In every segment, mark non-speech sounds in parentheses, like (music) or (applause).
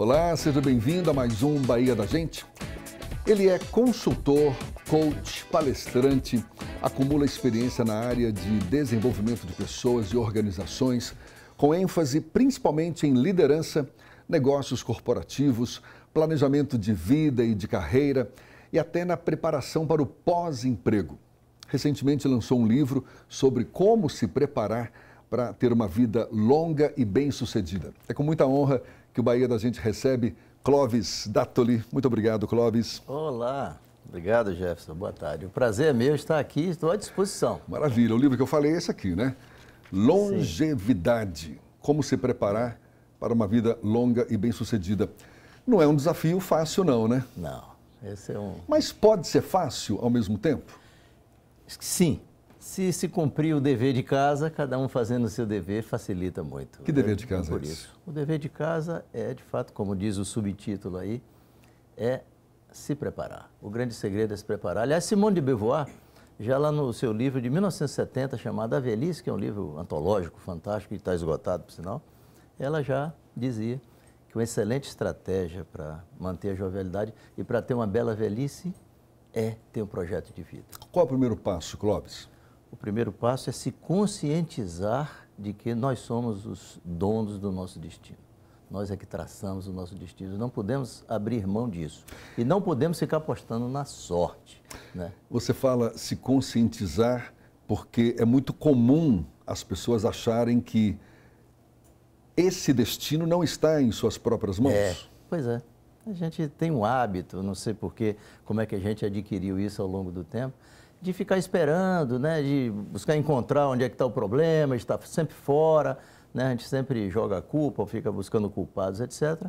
Olá, seja bem-vindo a mais um Bahia da Gente. Ele é consultor, coach, palestrante, acumula experiência na área de desenvolvimento de pessoas e organizações, com ênfase principalmente em liderança, negócios corporativos, planejamento de vida e de carreira e até na preparação para o pós-emprego. Recentemente lançou um livro sobre como se preparar para ter uma vida longa e bem-sucedida. É com muita honra que o Bahia da gente recebe Clóvis Dattoli. Muito obrigado, Clóvis. Olá. Obrigado, Jefferson. Boa tarde. O prazer é meu estar aqui, estou à disposição. Maravilha. O livro que eu falei é esse aqui, né? Longevidade. Como se preparar para uma vida longa e bem-sucedida. Não é um desafio fácil, não, né? Não. Esse é um. Mas pode ser fácil ao mesmo tempo? Sim, se se cumprir o dever de casa, cada um fazendo o seu dever facilita muito. Que dever de é, casa é, é isso? O dever de casa é, de fato, como diz o subtítulo aí, é se preparar. O grande segredo é se preparar. Aliás, Simone de Beauvoir, já lá no seu livro de 1970, chamado A Velhice, que é um livro antológico, fantástico e está esgotado, por sinal, ela já dizia que uma excelente estratégia para manter a jovialidade e para ter uma bela velhice é ter um projeto de vida. Qual é o primeiro passo, Clóvis? o primeiro passo é se conscientizar de que nós somos os donos do nosso destino. Nós é que traçamos o nosso destino. Não podemos abrir mão disso. E não podemos ficar apostando na sorte. Né? Você fala se conscientizar porque é muito comum as pessoas acharem que esse destino não está em suas próprias mãos. É, pois é. A gente tem um hábito, não sei porquê, como é que a gente adquiriu isso ao longo do tempo, de ficar esperando, né? de buscar encontrar onde é que está o problema, de estar sempre fora, né? a gente sempre joga a culpa, fica buscando culpados, etc.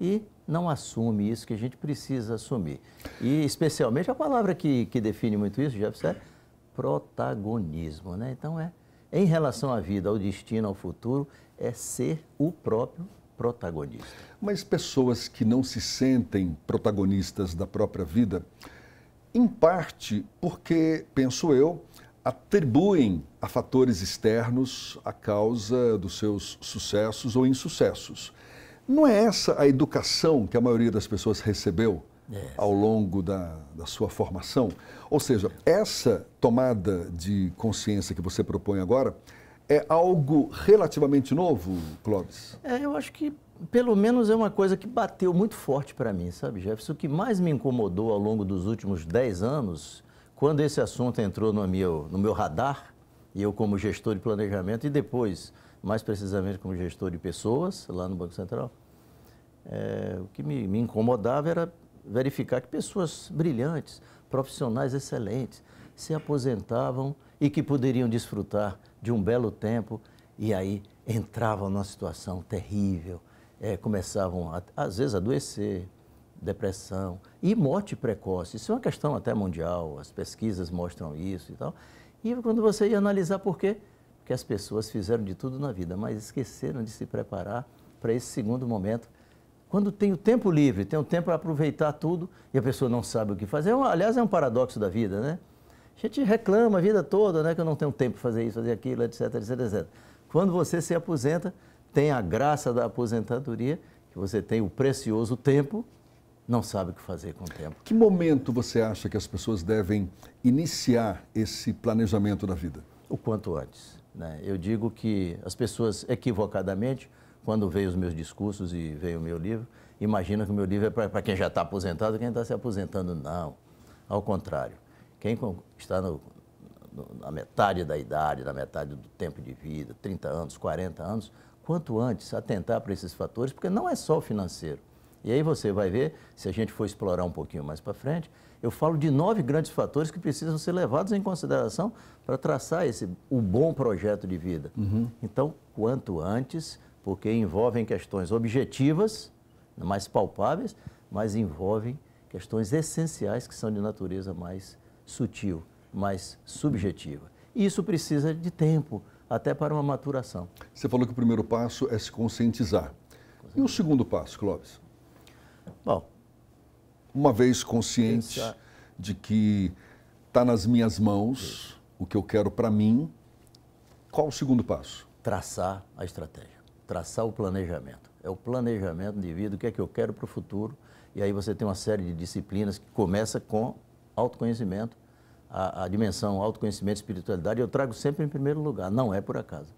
E não assume isso que a gente precisa assumir. E especialmente a palavra que, que define muito isso, Jefferson, é protagonismo. Né? Então é, em relação à vida, ao destino, ao futuro, é ser o próprio protagonista. Mas pessoas que não se sentem protagonistas da própria vida em parte porque, penso eu, atribuem a fatores externos a causa dos seus sucessos ou insucessos. Não é essa a educação que a maioria das pessoas recebeu ao longo da, da, sua formação? Ou seja, essa tomada de consciência que você propõe agora é algo relativamente novo, Clóvis? É, eu acho que pelo menos é uma coisa que bateu muito forte para mim, sabe, Jefferson? O que mais me incomodou ao longo dos últimos 10 anos, quando esse assunto entrou no meu, no meu radar, e eu como gestor de planejamento, e depois, mais precisamente, como gestor de pessoas, lá no Banco Central, é, o que me, me incomodava era verificar que pessoas brilhantes, profissionais excelentes, se aposentavam e que poderiam desfrutar de um belo tempo e aí entravam numa situação terrível, é, começavam a, às vezes a adoecer, depressão e morte precoce. Isso é uma questão até mundial, as pesquisas mostram isso e tal. E quando você ia analisar por quê? Porque as pessoas fizeram de tudo na vida, mas esqueceram de se preparar para esse segundo momento. Quando tem o tempo livre, tem o tempo para aproveitar tudo e a pessoa não sabe o que fazer. É um, aliás, é um paradoxo da vida, né? A gente reclama a vida toda, né? Que eu não tenho tempo para fazer isso, fazer aquilo, etc, etc, etc. Quando você se aposenta, tem a graça da aposentadoria, que você tem o precioso tempo, não sabe o que fazer com o tempo. Que momento você acha que as pessoas devem iniciar esse planejamento da vida? O quanto antes. Né? Eu digo que as pessoas, equivocadamente, quando veem os meus discursos e veem o meu livro, imaginam que o meu livro é para quem já está aposentado, quem está se aposentando. Não. Ao contrário. Quem está no, no, na metade da idade, na metade do tempo de vida, 30 anos, 40 anos, quanto antes atentar para esses fatores, porque não é só o financeiro. E aí você vai ver, se a gente for explorar um pouquinho mais para frente, eu falo de nove grandes fatores que precisam ser levados em consideração para traçar esse, o bom projeto de vida. Uhum. Então, quanto antes, porque envolvem questões objetivas, mais palpáveis, mas envolvem questões essenciais que são de natureza mais sutil, mas subjetiva. E isso precisa de tempo, até para uma maturação. Você falou que o primeiro passo é se conscientizar. E o segundo passo, Clóvis? Bom. Uma vez consciente pensar... de que está nas minhas mãos o que eu quero para mim, qual o segundo passo? Traçar a estratégia, traçar o planejamento. É o planejamento de vida, o que é que eu quero para o futuro. E aí você tem uma série de disciplinas que começa com autoconhecimento, a, a dimensão autoconhecimento e espiritualidade, eu trago sempre em primeiro lugar, não é por acaso.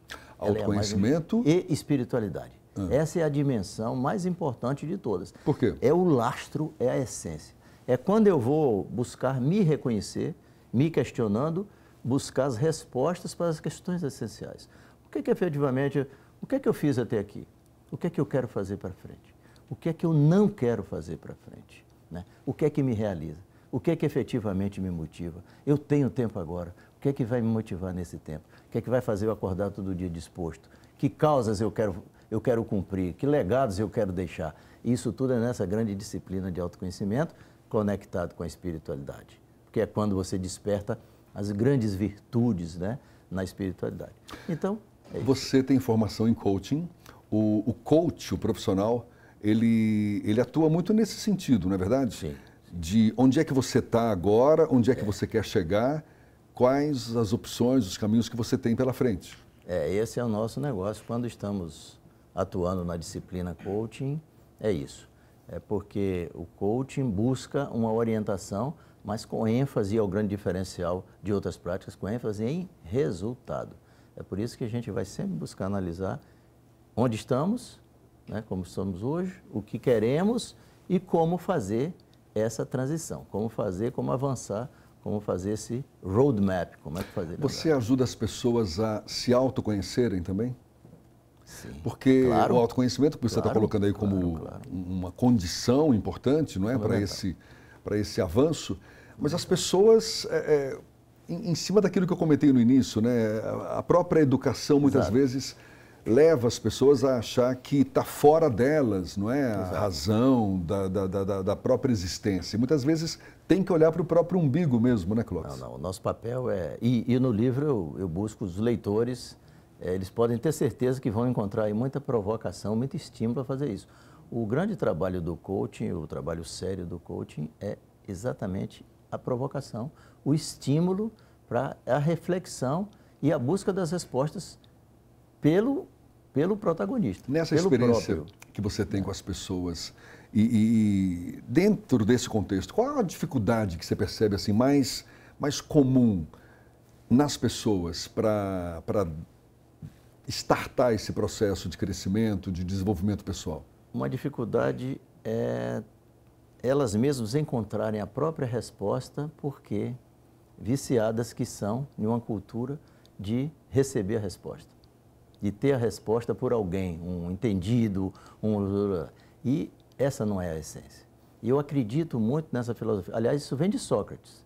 É autoconhecimento é mais... e espiritualidade. Ah. Essa é a dimensão mais importante de todas. Por quê? É o lastro, é a essência. É quando eu vou buscar me reconhecer, me questionando, buscar as respostas para as questões essenciais. O que é que efetivamente, o que é que eu fiz até aqui? O que é que eu quero fazer para frente? O que é que eu não quero fazer para frente? Né? O que é que me realiza? O que é que efetivamente me motiva? Eu tenho tempo agora. O que é que vai me motivar nesse tempo? O que é que vai fazer eu acordar todo dia disposto? Que causas eu quero, eu quero cumprir? Que legados eu quero deixar? Isso tudo é nessa grande disciplina de autoconhecimento conectado com a espiritualidade. Porque é quando você desperta as grandes virtudes né, na espiritualidade. Então, é Você tem formação em coaching. O, o coach, o profissional, ele, ele atua muito nesse sentido, não é verdade? Sim de onde é que você está agora, onde é que é. você quer chegar, quais as opções, os caminhos que você tem pela frente. É, esse é o nosso negócio quando estamos atuando na disciplina coaching, é isso. É porque o coaching busca uma orientação, mas com ênfase ao grande diferencial de outras práticas, com ênfase em resultado. É por isso que a gente vai sempre buscar analisar onde estamos, né, como estamos hoje, o que queremos e como fazer essa transição, como fazer, como avançar, como fazer esse roadmap, como é que fazer. Você ajuda as pessoas a se autoconhecerem também? Sim. Porque claro. o autoconhecimento que você claro, está colocando aí como claro, uma condição importante, não é, para esse para esse avanço, mas as pessoas é, é, em, em, cima daquilo que eu comentei no início, né, a própria educação muitas Exato. vezes leva as pessoas a achar que está fora delas, não é? A Exato. razão da, da, da, da, própria existência. muitas vezes tem que olhar para o próprio umbigo mesmo, né, Clóvis? Não, não. O nosso papel é. E, e no livro eu, eu, busco os leitores, é, eles podem ter certeza que vão encontrar muita provocação, muito estímulo a fazer isso. O grande trabalho do coaching, o trabalho sério do coaching, é exatamente a provocação, o estímulo para a reflexão e a busca das respostas pelo pelo protagonista. Nessa experiência próprio. que você tem com as pessoas e, e, dentro desse contexto, qual a dificuldade que você percebe assim mais mais comum nas pessoas para para startar esse processo de crescimento, de desenvolvimento pessoal? Uma dificuldade é elas mesmas encontrarem a própria resposta, porque viciadas que são em uma cultura de receber a resposta de ter a resposta por alguém, um entendido, um. E essa não é a essência. E eu acredito muito nessa filosofia. Aliás, isso vem de Sócrates,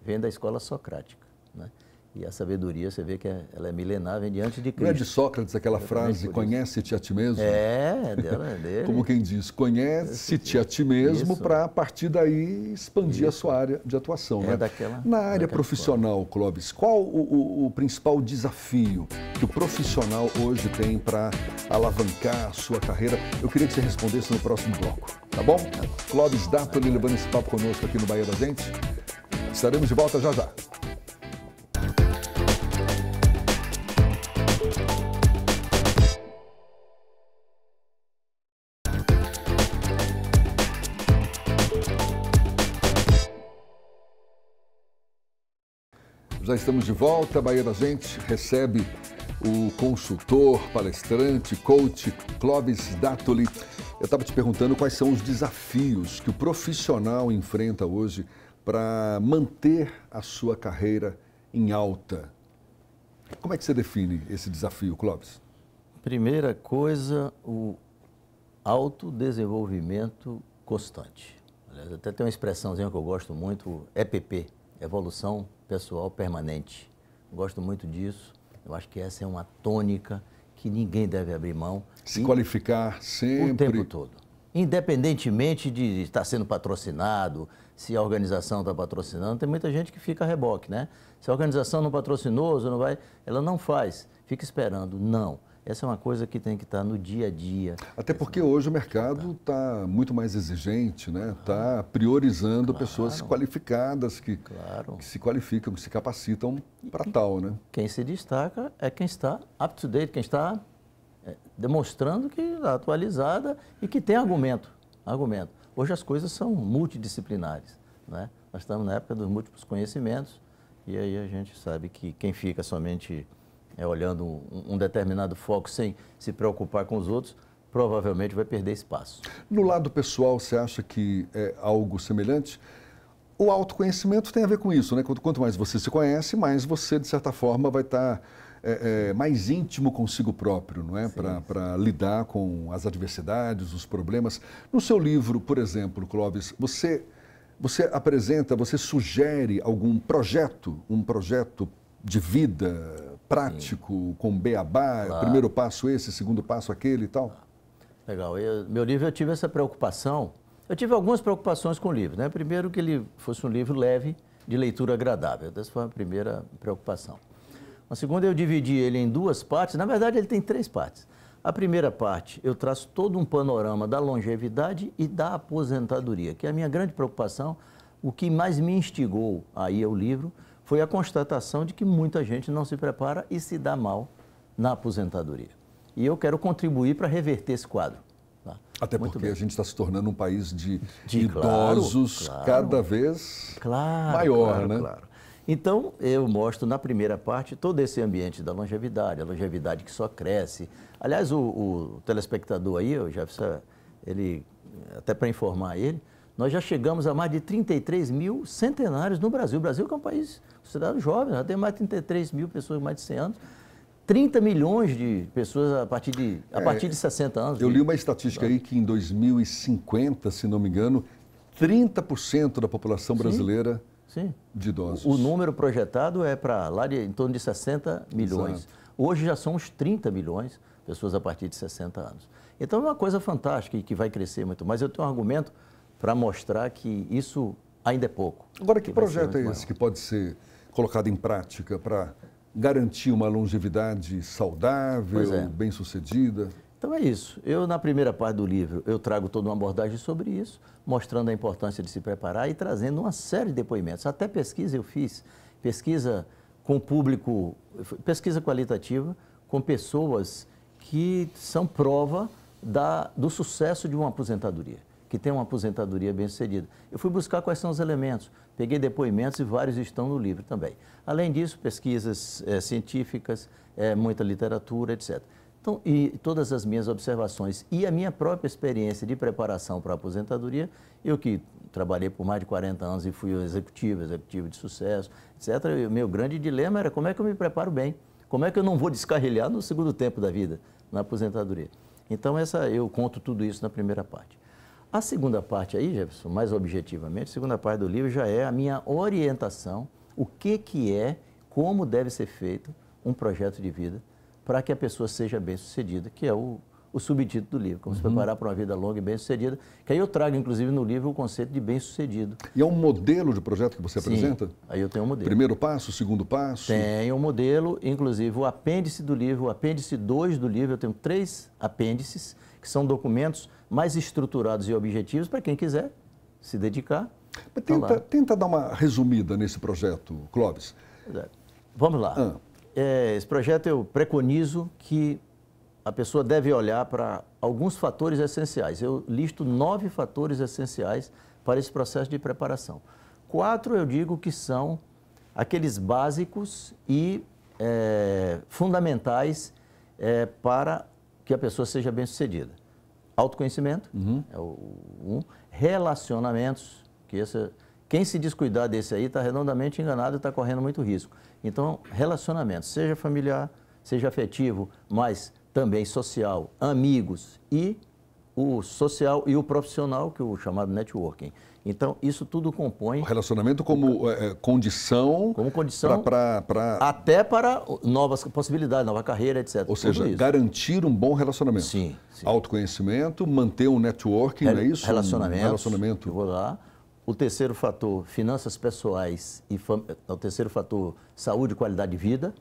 vem da escola socrática. Né? E a sabedoria, você vê que é, ela é milenar, vem diante de Cristo. Não é de Sócrates aquela é frase, conhece-te a ti mesmo? É, dela, é dele. Como quem diz, conhece-te a ti mesmo para, a partir daí, expandir Isso. a sua área de atuação. É né? daquela, Na área daquela profissional, forma. Clóvis, qual o, o, o, principal desafio que o profissional hoje tem para alavancar a sua carreira? Eu queria que você respondesse no próximo bloco, tá bom? Tá Clóvis para ele levando esse papo conosco aqui no Bahia da Gente. Estaremos de volta já já. Já estamos de volta. Bahia da Gente recebe o consultor, palestrante, coach Clóvis Dátoli. Eu estava te perguntando quais são os desafios que o profissional enfrenta hoje para manter a sua carreira em alta. Como é que você define esse desafio, Clóvis? Primeira coisa, o autodesenvolvimento constante. Aliás, até tem uma expressãozinha que eu gosto muito, EPP, evolução pessoal permanente. Gosto muito disso. Eu acho que essa é uma tônica que ninguém deve abrir mão. Se e qualificar sempre. O tempo todo. Independentemente de estar sendo patrocinado, se a organização está patrocinando, tem muita gente que fica a reboque, né? Se a organização não patrocinou, não vai, ela não faz, fica esperando. Não. Essa é uma coisa que tem que estar tá no dia a dia. Até porque é hoje o mercado está tá muito mais exigente, né? Está priorizando claro. pessoas qualificadas que, claro. que, se qualificam, que se capacitam para tal, né? Quem se destaca é quem está up to date, quem está é, demonstrando que está atualizada e que tem argumento, argumento. Hoje as coisas são multidisciplinares, né? Nós estamos na época dos múltiplos conhecimentos e aí a gente sabe que quem fica somente é, olhando um, um determinado foco sem se preocupar com os outros, provavelmente vai perder espaço. No lado pessoal, você acha que é algo semelhante? O autoconhecimento tem a ver com isso, né? Quanto mais você se conhece, mais você, de certa forma, vai estar tá, é, é, mais íntimo consigo próprio, não é? Para lidar com as adversidades, os problemas. No seu livro, por exemplo, Clóvis, você, você apresenta, você sugere algum projeto, um projeto de vida, prático, Sim. com beabá, claro. primeiro passo esse, segundo passo aquele e tal? Legal. Eu, meu livro, eu tive essa preocupação. Eu tive algumas preocupações com o livro. Né? Primeiro, que ele fosse um livro leve, de leitura agradável. Essa foi a primeira preocupação. A segunda, eu dividi ele em duas partes. Na verdade, ele tem três partes. A primeira parte, eu traço todo um panorama da longevidade e da aposentadoria, que é a minha grande preocupação, o que mais me instigou aí ao livro, foi a constatação de que muita gente não se prepara e se dá mal na aposentadoria. E eu quero contribuir para reverter esse quadro. Tá? Até Muito porque bem. a gente está se tornando um país de, de idosos claro, claro, cada vez claro, maior, né? Então, eu mostro na primeira parte todo esse ambiente da longevidade, a longevidade que só cresce. Aliás, o, o telespectador aí, o Jefferson, ele, até para informar ele, nós já chegamos a mais de 33 mil centenários no Brasil. O Brasil é um país sociedade jovem, já tem mais de 33 mil pessoas mais de 100 anos. 30 milhões de pessoas a partir de, a é, partir de 60 anos. Eu li uma estatística aí que em 2050, se não me engano, 30% da população brasileira sim, sim. de idosos. O, o, número projetado é para lá de, em torno de 60 milhões. Exato. Hoje já são uns 30 milhões de pessoas a partir de 60 anos. Então é uma coisa fantástica e que vai crescer muito mas Eu tenho um argumento para mostrar que isso ainda é pouco. Agora, que, que projeto é esse maior. que pode ser colocado em prática para garantir uma longevidade saudável, é. bem-sucedida? Então é isso. Eu, na primeira parte do livro, eu trago toda uma abordagem sobre isso, mostrando a importância de se preparar e trazendo uma série de depoimentos. Até pesquisa eu fiz, pesquisa com público, pesquisa qualitativa com pessoas que são prova da, do sucesso de uma aposentadoria que tem uma aposentadoria bem-sucedida. Eu fui buscar quais são os elementos, peguei depoimentos e vários estão no livro também. Além disso, pesquisas é, científicas, é, muita literatura, etc. Então, e todas as minhas observações e a minha própria experiência de preparação para a aposentadoria, eu que trabalhei por mais de 40 anos e fui executivo, executivo de sucesso, etc. o meu grande dilema era como é que eu me preparo bem, como é que eu não vou descarrilhar no segundo tempo da vida, na aposentadoria. Então, essa, eu conto tudo isso na primeira parte. A segunda parte aí, Jefferson, mais objetivamente, a segunda parte do livro já é a minha orientação, o que, que é, como deve ser feito um projeto de vida para que a pessoa seja bem-sucedida, que é o, o subtítulo do livro, como uhum. se preparar para uma vida longa e bem-sucedida, que aí eu trago, inclusive, no livro o conceito de bem-sucedido. E é um modelo de projeto que você Sim, apresenta? aí eu tenho um modelo. Primeiro passo, segundo passo? Tenho um modelo, inclusive o apêndice do livro, o apêndice 2 do livro, eu tenho três apêndices, que são documentos mais estruturados e objetivos para quem quiser se dedicar. Mas tenta, tá tenta dar uma resumida nesse projeto, Clóvis. É. Vamos lá. Ah. É, esse projeto eu preconizo que a pessoa deve olhar para alguns fatores essenciais. Eu listo nove fatores essenciais para esse processo de preparação. Quatro eu digo que são aqueles básicos e é, fundamentais é, para que a pessoa seja bem-sucedida. Autoconhecimento, uhum. é o um. Relacionamentos, que esse, quem se descuidar desse aí está redondamente enganado e está correndo muito risco. Então, relacionamentos, seja familiar, seja afetivo, mas também social, amigos e o social e o profissional, que é o chamado networking. Então, isso tudo compõe. O relacionamento como é, é, condição. Como condição. Pra, pra, pra... Até para novas possibilidades, nova carreira, etc. Ou seja, garantir um bom relacionamento. Sim, sim. Autoconhecimento, manter um networking, não é isso? Relacionamento. Um relacionamento. Eu vou lá. O terceiro fator, finanças pessoais e fam... É, o terceiro fator, saúde e qualidade de vida.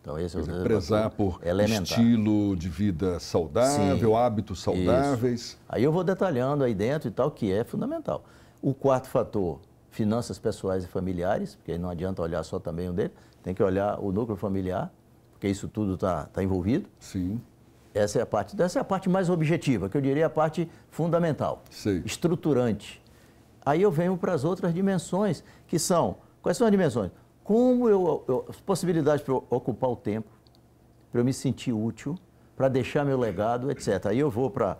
Então, esse é o Prezar por é elementar. estilo de vida saudável, Sim, hábitos saudáveis. Isso. Aí eu vou detalhando aí dentro e tal, que é fundamental. O quarto fator, finanças pessoais e familiares, porque aí não adianta olhar só também um dele, tem que olhar o núcleo familiar, porque isso tudo está tá envolvido. Sim. Essa é a parte, essa é a parte mais objetiva, que eu diria a parte fundamental, Sim. estruturante. Aí eu venho para as outras dimensões, que são, quais são as dimensões? Como eu, eu as possibilidades para ocupar o tempo, para eu me sentir útil, para deixar meu legado, etc. Aí eu vou para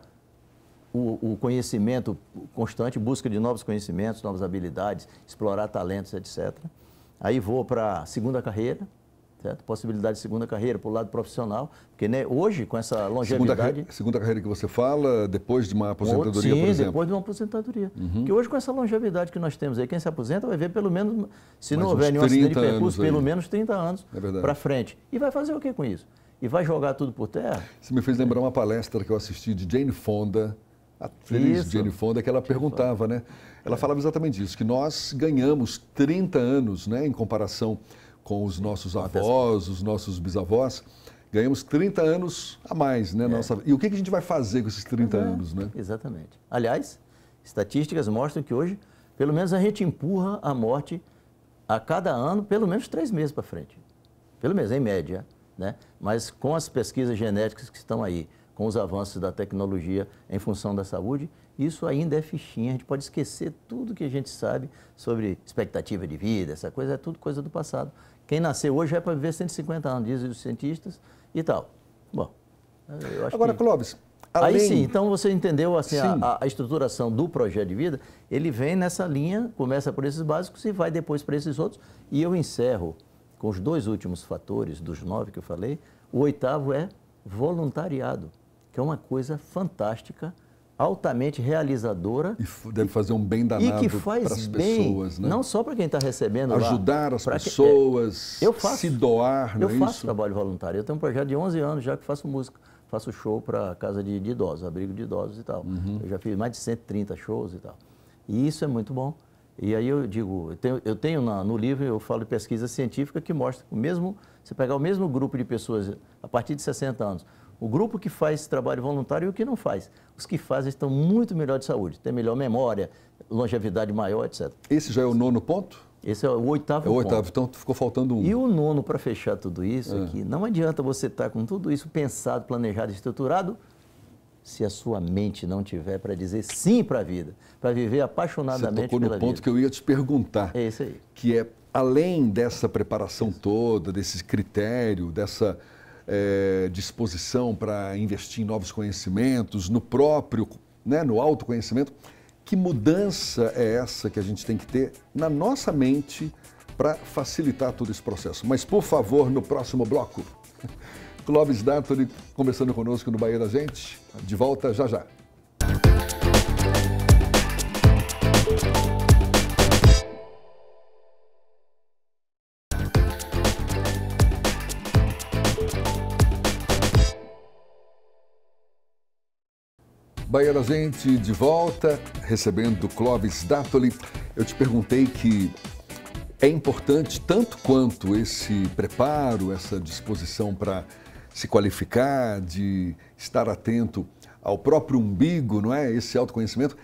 o, o, conhecimento constante, busca de novos conhecimentos, novas habilidades, explorar talentos, etc. Aí vou para a segunda carreira, certo? possibilidade de segunda carreira para o lado profissional, porque né, hoje, com essa longevidade... Segunda, segunda carreira que você fala, depois de uma aposentadoria, Sim, por exemplo? depois de uma aposentadoria. Uhum. Porque hoje, com essa longevidade que nós temos aí, quem se aposenta vai ver pelo menos, se Mais não houver nenhum acidente de percurso, pelo menos 30 anos é para frente. E vai fazer o que com isso? E vai jogar tudo por terra? Você me fez lembrar uma palestra que eu assisti de Jane Fonda, a feliz isso. Jane Fonda, que ela perguntava, né? Ela é. falava exatamente isso, que nós ganhamos 30 anos, né, em comparação com os nossos avós, os nossos bisavós, ganhamos 30 anos a mais, né? É. Nossa... E o que a gente vai fazer com esses 30 é, anos, né? Exatamente. Aliás, estatísticas mostram que hoje, pelo menos a gente empurra a morte a cada ano, pelo menos três meses para frente. Pelo menos, em média, né? Mas com as pesquisas genéticas que estão aí, com os avanços da tecnologia em função da saúde, isso ainda é fichinha, a gente pode esquecer tudo que a gente sabe sobre expectativa de vida, essa coisa é tudo coisa do passado. Quem nasceu hoje é para viver 150 anos, dizem os cientistas e tal. Bom, eu acho Agora, que... Clóvis, além... Aí sim, então você entendeu assim, a, a, estruturação do projeto de vida, ele vem nessa linha, começa por esses básicos e vai depois para esses outros. E eu encerro com os dois últimos fatores, dos nove que eu falei, o oitavo é voluntariado que é uma coisa fantástica, altamente realizadora. E deve fazer um bem danado para as pessoas, né? Não só para quem está recebendo Ajudar lá, as pessoas, que, é, eu faço, se doar, Eu é faço isso? trabalho voluntário. Eu tenho um projeto de 11 anos já que faço música. Faço show para casa de, de, idosos, abrigo de idosos e tal. Uhum. Eu já fiz mais de 130 shows e tal. E isso é muito bom. E aí eu digo, eu tenho, eu tenho na, no livro, eu falo de pesquisa científica que mostra que mesmo, você pegar o mesmo grupo de pessoas a partir de 60 anos, o grupo que faz trabalho voluntário e o que não faz. Os que fazem estão muito melhor de saúde, têm melhor memória, longevidade maior, etc. Esse já é o nono ponto? Esse é o oitavo É o oitavo, ponto. então ficou faltando um. E o nono, para fechar tudo isso, é. é. não adianta você estar tá com tudo isso pensado, planejado, estruturado, se a sua mente não tiver para dizer sim para a vida, para viver apaixonadamente Você tocou no ponto vida. que eu ia te perguntar. É isso aí. Que é, além dessa preparação isso. toda, desse critério, dessa é, disposição para investir em novos conhecimentos, no próprio, né, no autoconhecimento. Que mudança é essa que a gente tem que ter na nossa mente para facilitar todo esse processo? Mas, por favor, no próximo bloco. (laughs) Clóvis D'Artoli conversando conosco no Bahia da Gente. De volta já já. Bahia da Gente de volta, recebendo Clóvis Dattoli. Eu te perguntei que é importante tanto quanto esse preparo, essa disposição para se qualificar, de estar atento ao próprio umbigo, não é? Esse autoconhecimento.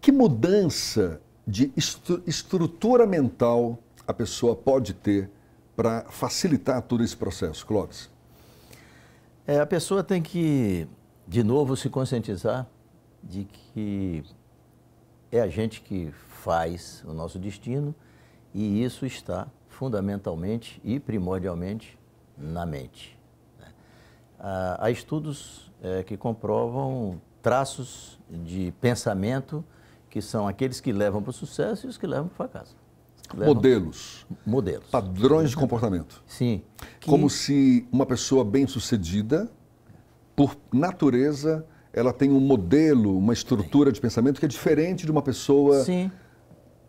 Que mudança de estru estrutura mental a pessoa pode ter para facilitar todo esse processo, Clóvis? É, a pessoa tem que, de novo, se conscientizar de que é a gente que faz o nosso destino e isso está fundamentalmente e primordialmente na mente. Né? Ah, há estudos é, que comprovam traços de pensamento que são aqueles que levam para o sucesso e os que levam para o fracasso. Modelos. Modelos. Padrões de comportamento. Sim. Que... Como se uma pessoa bem-sucedida, por natureza, ela tem um modelo, uma estrutura de pensamento que é diferente de uma pessoa Sim.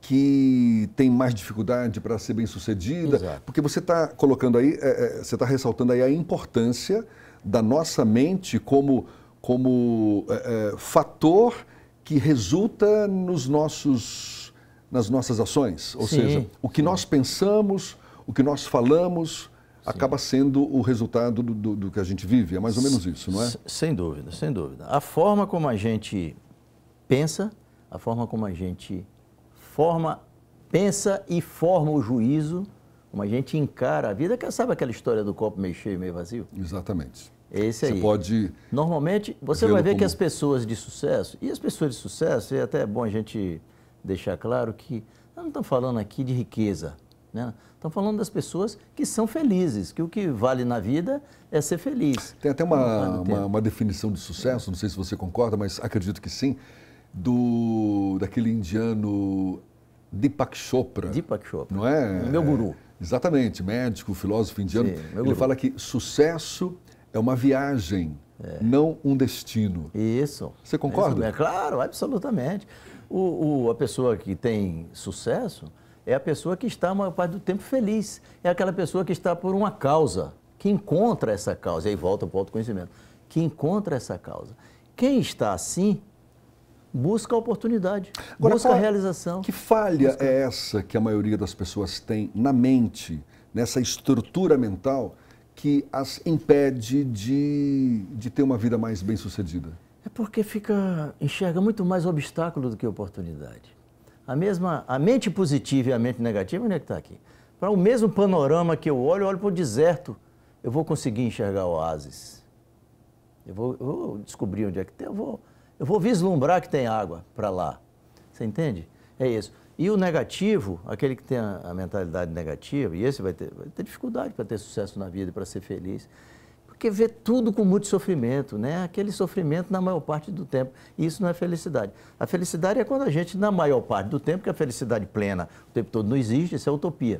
que tem mais dificuldade para ser bem sucedida. Porque você está colocando aí, é, é, você está ressaltando aí a importância da nossa mente como, como é, é, fator que resulta nos nossos, nas nossas ações. Ou Sim. seja, o que nós pensamos, o que nós falamos, acaba sendo o resultado do, do, do, que a gente vive. É mais ou menos isso, não é? Sem dúvida, sem dúvida. A forma como a gente pensa, a forma como a gente forma, pensa e forma o juízo, como a gente encara a vida, sabe aquela história do copo meio cheio e meio vazio? Exatamente. Esse aí. Você pode. Normalmente, você vai ver como... que as pessoas de sucesso, e as pessoas de sucesso, e é até é bom a gente deixar claro que não estamos falando aqui de riqueza né? falando das pessoas que são felizes, que o que vale na vida é ser feliz. Tem até uma, uma, uma, definição de sucesso, não sei se você concorda, mas acredito que sim, do daquele indiano Deepak Chopra. Deepak Chopra. Não é? Meu guru. É, exatamente, médico, filósofo indiano. Sim, ele guru. fala que sucesso é uma viagem, é. não um destino. Isso. Você concorda? Isso, é claro, absolutamente. O, o, a pessoa que tem sucesso é a pessoa que está a maior parte do tempo feliz. É aquela pessoa que está por uma causa, que encontra essa causa, e aí volta para o autoconhecimento, que encontra essa causa. Quem está assim, busca a oportunidade, Agora, busca a é realização. Que falha busca... é essa que a maioria das pessoas tem na mente, nessa estrutura mental, que as impede de, de ter uma vida mais bem-sucedida? É porque fica enxerga muito mais obstáculo do que oportunidade a mesma a mente positiva e a mente negativa, onde é que está aqui? Para o mesmo panorama que eu olho, eu olho para o deserto, eu vou conseguir enxergar oásis. Eu vou, eu vou descobrir onde é que tem, eu vou, eu vou vislumbrar que tem água para lá. Você entende? É isso. E o negativo, aquele que tem a, mentalidade negativa, e esse vai ter, vai ter dificuldade para ter sucesso na vida, para ser feliz porque vê tudo com muito sofrimento, né? Aquele sofrimento na maior parte do tempo. E isso não é felicidade. A felicidade é quando a gente, na maior parte do tempo, que a felicidade plena o tempo todo não existe, isso é utopia.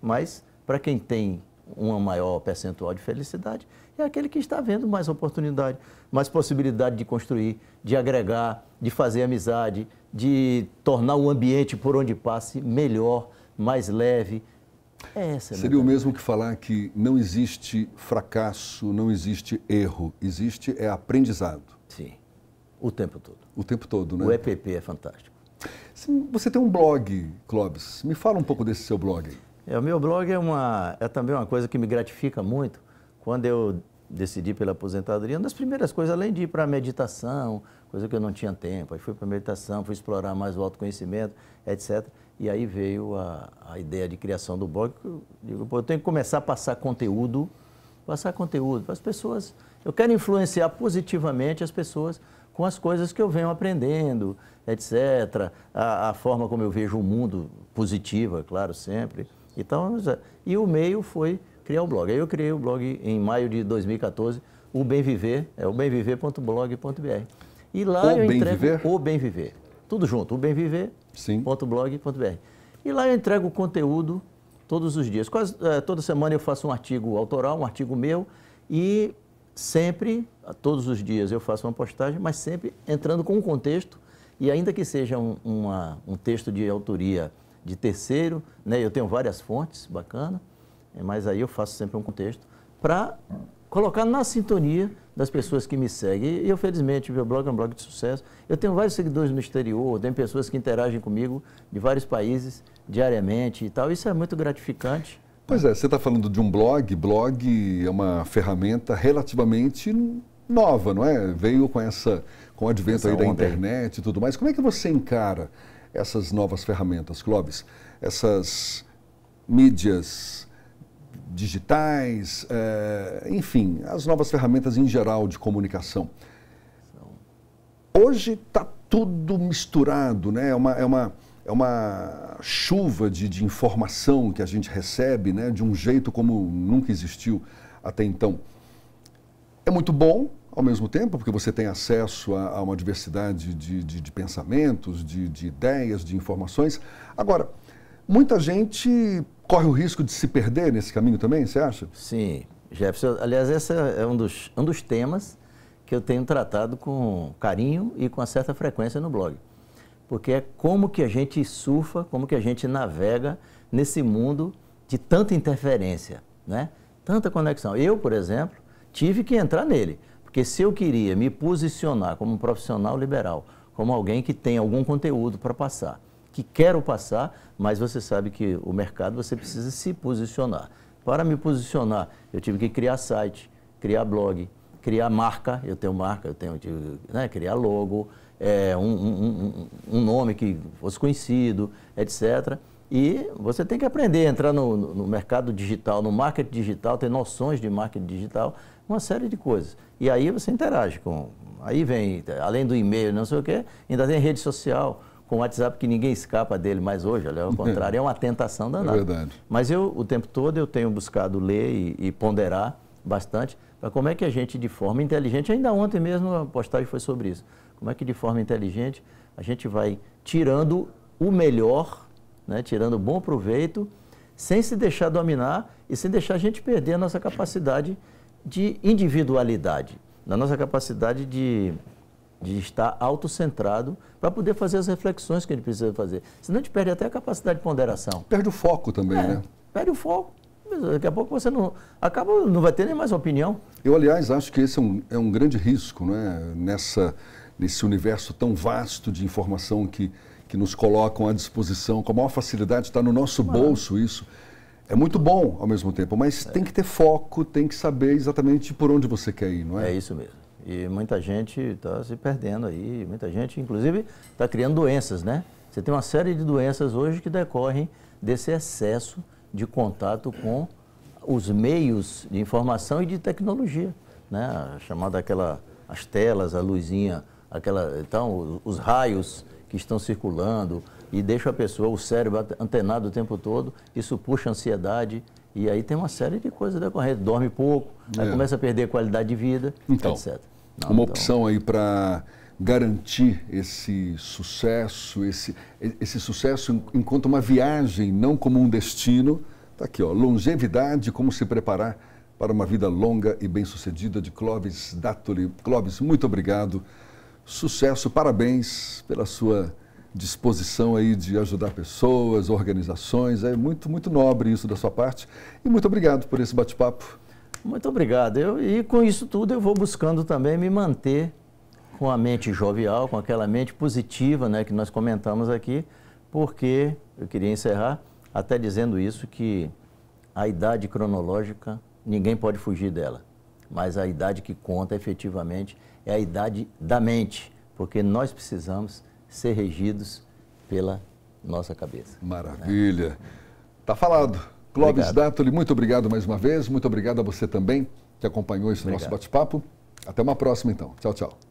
Mas, para quem tem uma maior percentual de felicidade, é aquele que está vendo mais oportunidade, mais possibilidade de construir, de agregar, de fazer amizade, de tornar o ambiente por onde passe melhor, mais leve, é, é Seria o mesmo que falar que não existe fracasso, não existe erro, existe é aprendizado. Sim, o tempo todo. O tempo todo, né? O EPP é fantástico. Você tem um blog, Clóvis. Me fala um pouco desse seu blog. É, o meu blog é, uma, é também uma coisa que me gratifica muito. Quando eu decidi pela aposentadoria, uma das primeiras coisas, além de ir para a meditação, coisa que eu não tinha tempo, aí fui para a meditação, fui explorar mais o autoconhecimento, etc e aí veio a, a ideia de criação do blog. Eu digo, pô, eu tenho que começar a passar conteúdo, passar conteúdo para as pessoas. Eu quero influenciar positivamente as pessoas com as coisas que eu venho aprendendo, etc. A, a forma como eu vejo o mundo, positiva, claro, sempre. Então, e o meio foi criar o blog. Aí eu criei o blog em maio de 2014, o Bem Viver, é o bemviver.blog.br. E lá o eu entrego Bem Viver? o Bem Viver. Tudo junto, o bemviver.blog.br. E lá eu entrego o conteúdo todos os dias. Quase, é, toda semana eu faço um artigo autoral, um artigo meu, e sempre, todos os dias eu faço uma postagem, mas sempre entrando com um contexto, e ainda que seja um, uma, um texto de autoria de terceiro, né, eu tenho várias fontes, bacana, eh, mas aí eu faço sempre um contexto, para colocar na sintonia das pessoas que me seguem. E eu, felizmente, meu blog é um blog de sucesso. Eu tenho vários seguidores no exterior, tem pessoas que interagem comigo de vários países diariamente e tal. Isso é muito gratificante. Pois é, você está falando de um blog. Blog é uma ferramenta relativamente nova, não é? Veio com essa com o advento essa aí da onda. internet e tudo mais. Como é que você encara essas novas ferramentas, Clóvis? Essas mídias digitais, é, enfim, as novas ferramentas em geral de comunicação. Hoje está tudo misturado, né? É uma, é uma, é uma chuva de, de informação que a gente recebe né? de um jeito como nunca existiu até então. É muito bom, ao mesmo tempo, porque você tem acesso a, a uma diversidade de, de, de pensamentos, de, de ideias, de informações. Agora, Muita gente corre o risco de se perder nesse caminho também, você acha? Sim, Jefferson. Aliás, esse é, é um dos, um dos temas que eu tenho tratado com carinho e com certa frequência no blog. Porque é como que a gente surfa, como que a gente navega nesse mundo de tanta interferência, né? tanta conexão. Eu, por exemplo, tive que entrar nele. Porque se eu queria me posicionar como um profissional liberal, como alguém que tem algum conteúdo para passar, que quero passar, mas você sabe que o mercado você precisa se posicionar. Para me posicionar, eu tive que criar site, criar blog, criar marca, eu tenho marca, eu tenho né, criar logo, é, um, um, um, nome que fosse conhecido, etc. E você tem que aprender a entrar no, no mercado digital, no marketing digital, ter noções de marketing digital, uma série de coisas. E aí você interage com. Aí vem, além do e-mail, não sei o quê, ainda tem rede social com o WhatsApp que ninguém escapa dele mais hoje, olha, ao (laughs) contrário, é uma tentação é danada. É verdade. Mas eu, o tempo todo, eu tenho buscado ler e, e ponderar bastante para como é que a gente, de forma inteligente, ainda ontem mesmo a postagem foi sobre isso, como é que de forma inteligente a gente vai tirando o melhor, né, tirando bom proveito, sem se deixar dominar e sem deixar a gente perder a nossa capacidade de individualidade, na nossa capacidade de de estar autocentrado para poder fazer as reflexões que a gente precisa fazer. Senão a gente perde até a capacidade de ponderação. Perde o foco também, é, né? Perde o foco. Daqui a pouco você não acaba não vai ter nem mais opinião. Eu, aliás, acho que esse é um, é um grande risco né? Nessa, nesse universo tão vasto de informação que, que nos colocam à disposição, com a maior facilidade, está no nosso claro. bolso isso. É muito bom ao mesmo tempo, mas é. tem que ter foco, tem que saber exatamente por onde você quer ir, não é? É isso mesmo. E muita gente está se perdendo aí, muita gente, inclusive, está criando doenças, né? Você tem uma série de doenças hoje que decorrem desse excesso de contato com os meios de informação e de tecnologia, né? A chamada aquela, as telas, a luzinha, aquela, então, os raios que estão circulando e deixa a pessoa, o cérebro antenado o tempo todo, isso puxa ansiedade, e aí tem uma série de coisas decorrentes. Dorme pouco, é. aí começa a perder qualidade de vida, então, etc. Não, uma opção não. aí para garantir esse sucesso, esse, esse sucesso enquanto uma viagem, não como um destino. Está aqui, ó, longevidade, como se preparar para uma vida longa e bem-sucedida de Clóvis Dattoli. Clóvis, muito obrigado, sucesso, parabéns pela sua disposição aí de ajudar pessoas, organizações, é muito, muito nobre isso da sua parte e muito obrigado por esse bate-papo. Muito obrigado. Eu, e com isso tudo eu vou buscando também me manter com a mente jovial, com aquela mente positiva né, que nós comentamos aqui, porque eu queria encerrar até dizendo isso, que a idade cronológica, ninguém pode fugir dela. Mas a idade que conta efetivamente é a idade da mente, porque nós precisamos ser regidos pela nossa cabeça. Né? Maravilha. Né? Tá falado. Clóvis Dátoli, muito obrigado mais uma vez. Muito obrigado a você também que acompanhou esse obrigado. nosso bate-papo. Até uma próxima, então. Tchau, tchau.